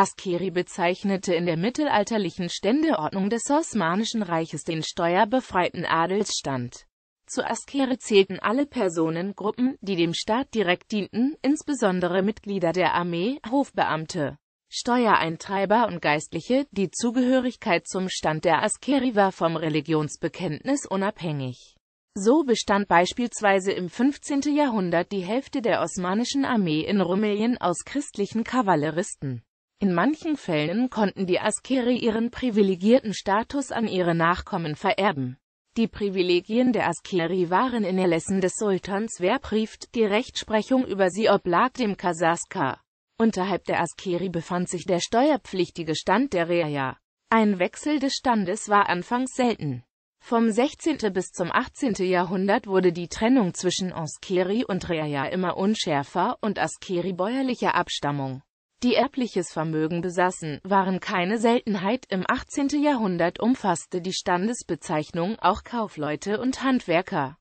Askeri bezeichnete in der mittelalterlichen Ständeordnung des Osmanischen Reiches den steuerbefreiten Adelsstand. Zu Askere zählten alle Personengruppen, die dem Staat direkt dienten, insbesondere Mitglieder der Armee, Hofbeamte, Steuereintreiber und Geistliche. Die Zugehörigkeit zum Stand der Askeri war vom Religionsbekenntnis unabhängig. So bestand beispielsweise im 15. Jahrhundert die Hälfte der osmanischen Armee in Rumänien aus christlichen Kavalleristen. In manchen Fällen konnten die Askeri ihren privilegierten Status an ihre Nachkommen vererben. Die Privilegien der Askeri waren in Erlässen des Sultans verbrieft, die Rechtsprechung über sie oblag dem Kasaska. Unterhalb der Askeri befand sich der steuerpflichtige Stand der Reaja. Ein Wechsel des Standes war anfangs selten. Vom 16. bis zum 18. Jahrhundert wurde die Trennung zwischen Askeri und Reaja immer unschärfer und Askeri bäuerlicher Abstammung die erbliches Vermögen besaßen, waren keine Seltenheit. Im 18. Jahrhundert umfasste die Standesbezeichnung auch Kaufleute und Handwerker.